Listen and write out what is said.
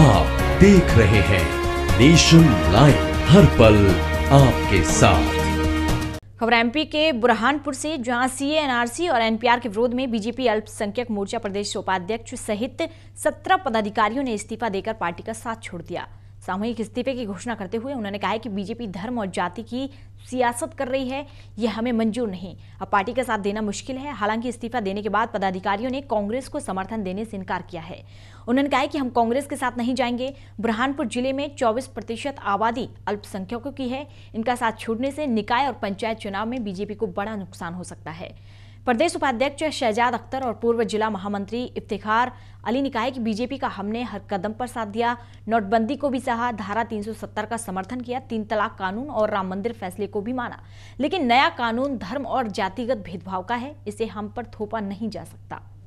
आप देख रहे हैं नेशन लाइव हर पल आपके साथ खबर एमपी के बुरहानपुर से जहां सी एनआरसी और एनपीआर के विरोध में बीजेपी अल्पसंख्यक मोर्चा प्रदेश उपाध्यक्ष सहित सत्रह पदाधिकारियों ने इस्तीफा देकर पार्टी का साथ छोड़ दिया सामूहिक इस्तीफे की घोषणा करते हुए उन्होंने कहा कि बीजेपी धर्म और जाति की सियासत कर रही है ये हमें मंजूर नहीं अब पार्टी का साथ देना मुश्किल है हालांकि इस्तीफा देने के बाद पदाधिकारियों ने कांग्रेस को समर्थन देने से इनकार किया है उन्होंने कहा कि हम कांग्रेस के साथ नहीं जाएंगे बुरहानपुर जिले में 24 प्रतिशत आबादी अल्पसंख्यकों की है इनका साथ छोड़ने से निकाय और पंचायत चुनाव में बीजेपी को बड़ा नुकसान हो सकता है प्रदेश उपाध्यक्ष शहजाद अख्तर और पूर्व जिला महामंत्री इफ्तिखार अली ने कहा कि बीजेपी का हमने हर कदम पर साथ दिया नोटबंदी को भी सहा धारा 370 का समर्थन किया तीन तलाक कानून और राम मंदिर फैसले को भी माना लेकिन नया कानून धर्म और जातिगत भेदभाव का है इसे हम पर थोपा नहीं जा सकता